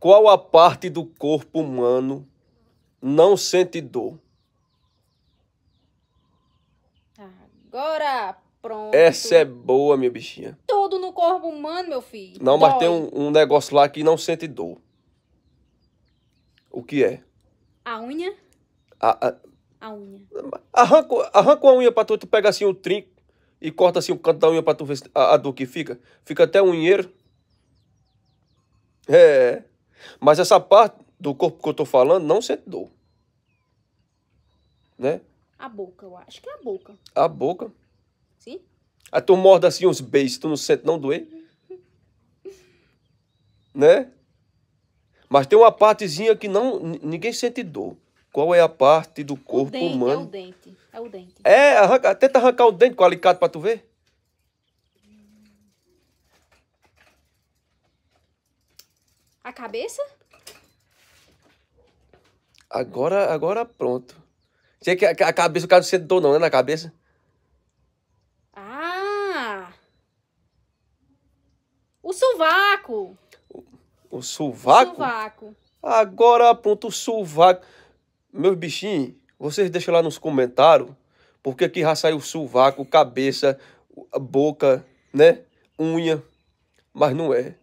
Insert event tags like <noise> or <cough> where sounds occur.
Qual a parte do corpo humano não sente dor? Agora, pronto. Essa é boa, minha bichinha. Tudo no corpo humano, meu filho. Não, mas tem um, um negócio lá que não sente dor. O que é? A unha? A, a- A unha. arranca, arranca uma unha pra tu, tu pega assim o trinco e corta assim o canto da unha pra tu ver a, a dor que fica. Fica até o unheiro. É. Mas essa parte do corpo que eu tô falando não sente dor. Né? A boca, eu acho que é a boca. A boca? Sim. Aí tu morda assim uns beijos, tu não sente não doer? <laughs> né? Mas tem uma partezinha que não ninguém sente dor. Qual é a parte do corpo o dente, humano? É o dente. É o dente. É, arranca, tenta arrancar o dente com o alicate pra tu ver. A cabeça? Agora, agora pronto. Tinha que a cabeça, o cara do setor não, né? Na cabeça. Ah! O sovaco. O, o sovaco? O sovaco. Agora pronto, o sovaco. Meus bichinhos, vocês deixam lá nos comentários porque aqui já saiu é sovaco, cabeça, boca, né? Unha. Mas não é.